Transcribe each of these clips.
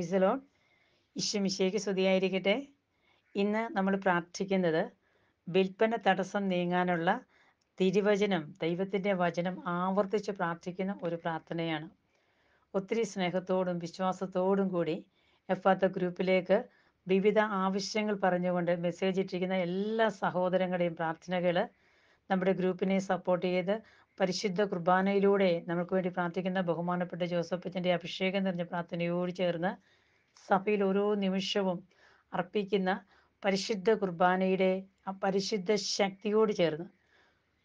പ്രൈസലോൺ ഇഷമിഷേക്ക് സ്തുതിയായിരിക്കട്ടെ ഇന്ന് നമ്മൾ പ്രാർത്ഥിക്കുന്നത് വിൽപ്പന തടസ്സം നീങ്ങാനുള്ള തിരുവചനം ദൈവത്തിൻ്റെ വചനം ആവർത്തിച്ച് പ്രാർത്ഥിക്കുന്ന ഒരു പ്രാർത്ഥനയാണ് ഒത്തിരി സ്നേഹത്തോടും വിശ്വാസത്തോടും കൂടി എഫാത്ത ഗ്രൂപ്പിലേക്ക് വിവിധ ആവശ്യങ്ങൾ പറഞ്ഞുകൊണ്ട് മെസ്സേജ് ഇട്ടിരിക്കുന്ന എല്ലാ സഹോദരങ്ങളുടെയും പ്രാർത്ഥനകൾ നമ്മുടെ ഗ്രൂപ്പിനെ സപ്പോർട്ട് ചെയ്ത് പരിശുദ്ധ കുർബാനയിലൂടെ നമുക്ക് വേണ്ടി പ്രാർത്ഥിക്കുന്ന ബഹുമാനപ്പെട്ട ജോസഫച്ചൻ്റെ അഭിഷേകം നിറഞ്ഞ പ്രാർത്ഥനയോട് ചേർന്ന് സഭയിൽ ഓരോ നിമിഷവും അർപ്പിക്കുന്ന പരിശുദ്ധ കുർബാനയുടെ ആ പരിശുദ്ധ ശക്തിയോട് ചേർന്ന്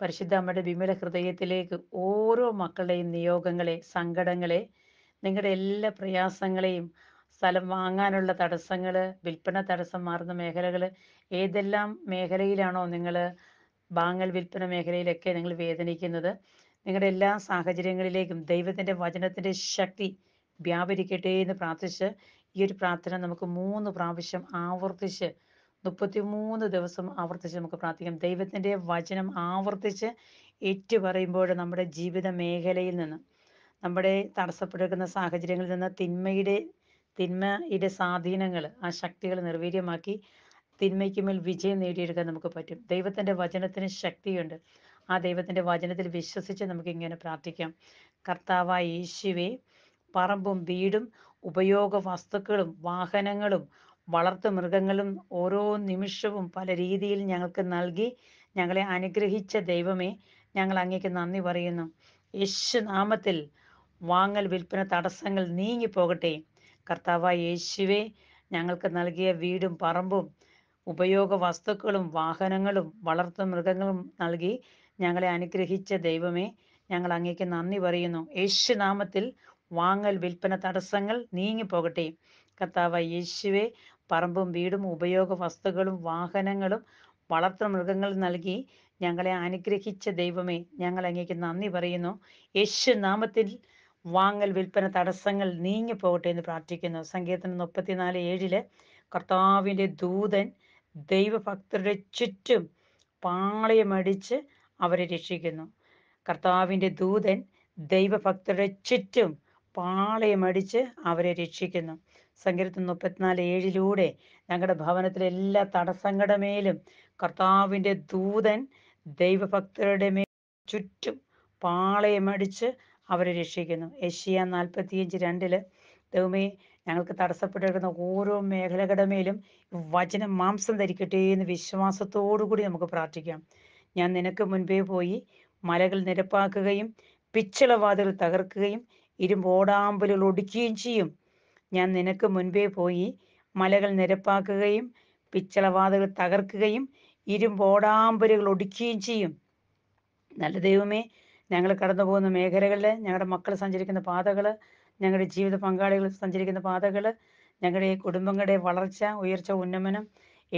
പരിശുദ്ധ അമ്മയുടെ വിമല ഹൃദയത്തിലേക്ക് ഓരോ മക്കളുടെയും നിയോഗങ്ങളെ സങ്കടങ്ങളെ നിങ്ങളുടെ എല്ലാ പ്രയാസങ്ങളെയും സ്ഥലം വാങ്ങാനുള്ള തടസ്സങ്ങള് വിൽപ്പന തടസ്സം മാറുന്ന മേഖലകള് ഏതെല്ലാം മേഖലയിലാണോ നിങ്ങൾ ബാങ്ങൽ വിൽപ്പന മേഖലയിലൊക്കെ നിങ്ങൾ വേദനിക്കുന്നത് നിങ്ങളുടെ എല്ലാ സാഹചര്യങ്ങളിലേക്കും ദൈവത്തിൻ്റെ വചനത്തിൻ്റെ ശക്തി വ്യാപരിക്കട്ടെ എന്ന് പ്രാർത്ഥിച്ച് ഈ ഒരു പ്രാർത്ഥന നമുക്ക് മൂന്ന് പ്രാവശ്യം ആവർത്തിച്ച് മൂന്ന് ദിവസം ആവർത്തിച്ച് നമുക്ക് പ്രാർത്ഥിക്കാം ദൈവത്തിൻ്റെ വചനം ആവർത്തിച്ച് ഏറ്റു പറയുമ്പോൾ നമ്മുടെ ജീവിത മേഖലയിൽ നിന്ന് നമ്മുടെ തടസ്സപ്പെടുക്കുന്ന സാഹചര്യങ്ങളിൽ നിന്ന് തിന്മയുടെ തിന്മയുടെ സ്വാധീനങ്ങൾ ആ ശക്തികൾ നിർവീര്യമാക്കി തിന്മയ്ക്ക് മേൽ വിജയം നേടിയെടുക്കാൻ നമുക്ക് പറ്റും ദൈവത്തിൻ്റെ വചനത്തിന് ശക്തിയുണ്ട് ആ ദൈവത്തിൻ്റെ വചനത്തിൽ വിശ്വസിച്ച് നമുക്ക് ഇങ്ങനെ പ്രാർത്ഥിക്കാം കർത്താവായ യേശുവെ പറമ്പും വീടും ഉപയോഗ വസ്തുക്കളും വാഹനങ്ങളും വളർത്തു മൃഗങ്ങളും ഓരോ നിമിഷവും പല രീതിയിൽ ഞങ്ങൾക്ക് നൽകി ഞങ്ങളെ അനുഗ്രഹിച്ച ദൈവമേ ഞങ്ങൾ അങ്ങേക്ക് നന്ദി പറയുന്നു യേശു നാമത്തിൽ വാങ്ങൽ വിൽപ്പന തടസ്സങ്ങൾ നീങ്ങി പോകട്ടെ കർത്താവായ യേശുവെ ഞങ്ങൾക്ക് നൽകിയ വീടും പറമ്പും ഉപയോഗ വസ്തുക്കളും വാഹനങ്ങളും വളർത്തു മൃഗങ്ങളും നൽകി ഞങ്ങളെ അനുഗ്രഹിച്ച ദൈവമേ ഞങ്ങൾ അങ്ങേക്ക് നന്ദി പറയുന്നു യേശുനാമത്തിൽ വാങ്ങൽ വിൽപ്പന തടസ്സങ്ങൾ നീങ്ങി പോകട്ടെ കർത്താവ് യേശുവെ പറമ്പും വീടും ഉപയോഗ വസ്തുക്കളും വാഹനങ്ങളും വളർത്തു മൃഗങ്ങൾ നൽകി ഞങ്ങളെ അനുഗ്രഹിച്ച ദൈവമേ ഞങ്ങൾ അങ്ങേക്ക് നന്ദി പറയുന്നു യേശുനാമത്തിൽ വാങ്ങൽ വിൽപ്പന തടസ്സങ്ങൾ നീങ്ങി പോകട്ടെ എന്ന് പ്രാർത്ഥിക്കുന്നു സങ്കീർത്തനം മുപ്പത്തിനാല് ഏഴില് കർത്താവിൻ്റെ ദൂതൻ ദൈവഭക്തരുടെ ചുറ്റും പാളയമടിച്ച് അവരെ രക്ഷിക്കുന്നു കർത്താവിൻ്റെ ദൂതൻ ദൈവഭക്തരുടെ ചുറ്റും പാളയമടിച്ച് അവരെ രക്ഷിക്കുന്നു സങ്കീർത്തം മുപ്പത്തിനാല് ഏഴിലൂടെ ഞങ്ങളുടെ ഭവനത്തിലെ എല്ലാ തടസ്സങ്ങളുടെ മേലും കർത്താവിൻ്റെ ദൂതൻ ദൈവഭക്തരുടെ മേൽ ചുറ്റും പാളയമടിച്ച് അവരെ രക്ഷിക്കുന്നു യശിയ നാൽപ്പത്തിയഞ്ച് രണ്ടില് ദൈവമേ ഞങ്ങൾക്ക് തടസ്സപ്പെട്ടിരിക്കുന്ന ഓരോ മേഖലകളുടെ മേലും വചനം മാംസം ധരിക്കട്ടെ എന്ന് വിശ്വാസത്തോടു കൂടി നമുക്ക് പ്രാർത്ഥിക്കാം ഞാൻ നിനക്ക് മുൻപേ പോയി മലകൾ നിരപ്പാക്കുകയും പിച്ചളവാതിൽ തകർക്കുകയും ഇരുമ്പോടാമ്പലുകൾ ഒടുക്കുകയും ചെയ്യും ഞാൻ നിനക്ക് മുൻപേ പോയി മലകൾ നിരപ്പാക്കുകയും പിച്ചളവാതിൽ തകർക്കുകയും ഇരുമ്പോടാമ്പലുകൾ ഒടുക്കുകയും ചെയ്യും നല്ല ദൈവമേ ഞങ്ങൾ കടന്നു പോകുന്ന മേഖലകളിൽ ഞങ്ങളുടെ മക്കൾ സഞ്ചരിക്കുന്ന പാതകൾ ഞങ്ങളുടെ ജീവിത പങ്കാളികൾ സഞ്ചരിക്കുന്ന പാതകൾ ഞങ്ങളുടെ ഈ കുടുംബങ്ങളുടെ വളർച്ച ഉയർച്ച ഉന്നമനം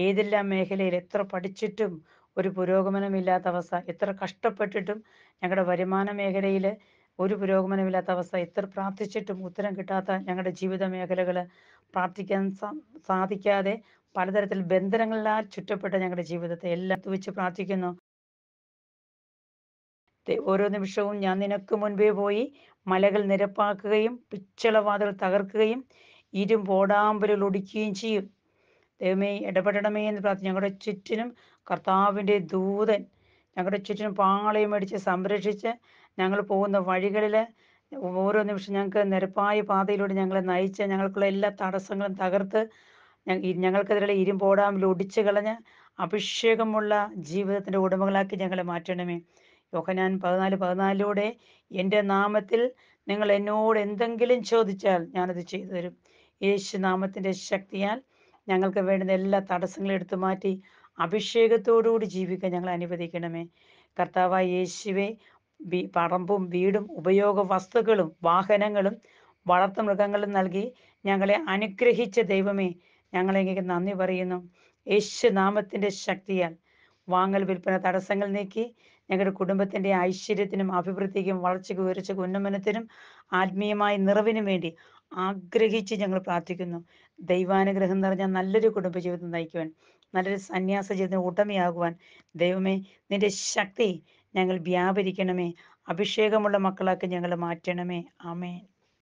ഏതെല്ലാം മേഖലയിൽ എത്ര പഠിച്ചിട്ടും ഒരു പുരോഗമനമില്ലാത്ത അവസ്ഥ എത്ര കഷ്ടപ്പെട്ടിട്ടും ഞങ്ങളുടെ വരുമാന മേഖലയിൽ ഒരു പുരോഗമനമില്ലാത്ത അവസ്ഥ എത്ര പ്രാർത്ഥിച്ചിട്ടും ഉത്തരം കിട്ടാത്ത ഞങ്ങളുടെ ജീവിത മേഖലകൾ പ്രാർത്ഥിക്കാൻ സാധിക്കാതെ പലതരത്തിൽ ബന്ധനങ്ങളാൽ ചുറ്റപ്പെട്ട ഞങ്ങളുടെ ജീവിതത്തെ എല്ലാം തുവച്ച് പ്രാർത്ഥിക്കുന്നു ഓരോ നിമിഷവും ഞാൻ നിനക്ക് മുൻപേ പോയി മലകൾ നിരപ്പാക്കുകയും പിച്ചളവാതിൽ തകർക്കുകയും ഇരുമ്പോടാമ്പലിൽ ഒടിക്കുകയും ചെയ്യും ദൈവമേ ഇടപെടണമേ എന്ന് പ്രാർത്ഥിച്ചു ഞങ്ങളുടെ ചുറ്റിനും കർത്താവിൻ്റെ ദൂതൻ ഞങ്ങളുടെ ചുറ്റിനും പാളയം അടിച്ച് സംരക്ഷിച്ച് ഞങ്ങൾ പോകുന്ന വഴികളിൽ ഓരോ നിമിഷം ഞങ്ങൾക്ക് നിരപ്പായ പാതയിലൂടെ ഞങ്ങളെ നയിച്ച് ഞങ്ങൾക്കുള്ള എല്ലാ തടസ്സങ്ങളും തകർത്ത് ഞങ്ങൾക്കെതിരെ ഇരുമ്പോടാമ്പിൽ ഒടിച്ചു കളഞ്ഞ് അഭിഷേകമുള്ള ജീവിതത്തിൻ്റെ ഉടമകളാക്കി ഞങ്ങളെ മാറ്റണമേ യോഹനാൻ പതിനാല് പതിനാലിലൂടെ എൻ്റെ നാമത്തിൽ നിങ്ങൾ എന്നോട് എന്തെങ്കിലും ചോദിച്ചാൽ ഞാനത് ചെയ്തു തരും യേശു നാമത്തിൻ്റെ ശക്തിയാൽ ഞങ്ങൾക്ക് വേണ്ടുന്ന എല്ലാ തടസ്സങ്ങളും എടുത്തു മാറ്റി അഭിഷേകത്തോടുകൂടി ജീവിക്കാൻ ഞങ്ങൾ അനുവദിക്കണമേ കർത്താവായ യേശുവെ പറമ്പും വീടും ഉപയോഗ വസ്തുക്കളും വാഹനങ്ങളും വളർത്തു മൃഗങ്ങളും നൽകി ഞങ്ങളെ അനുഗ്രഹിച്ച ദൈവമേ ഞങ്ങളെങ്ങനെ നന്ദി പറയുന്നു യേശു നാമത്തിൻ്റെ ശക്തിയാൽ വാങ്ങൽ വിൽപ്പന തടസ്സങ്ങൾ നീക്കി ഞങ്ങളുടെ കുടുംബത്തിന്റെ ഐശ്വര്യത്തിനും അഭിവൃദ്ധിക്കും വളർച്ചയ്ക്കും ഉയർച്ചയ്ക്കും ഉന്നമനത്തിനും ആത്മീയമായ നിറവിനും വേണ്ടി ആഗ്രഹിച്ച് ഞങ്ങൾ പ്രാർത്ഥിക്കുന്നു ദൈവാനുഗ്രഹം നിറഞ്ഞ നല്ലൊരു കുടുംബജീവിതം നയിക്കുവാൻ നല്ലൊരു സന്യാസ ജീവിതം ഉടമയാകുവാൻ ദൈവമേ നിന്റെ ശക്തി ഞങ്ങൾ വ്യാപരിക്കണമേ അഭിഷേകമുള്ള മക്കളാക്കി ഞങ്ങൾ മാറ്റണമേ ആമേൻ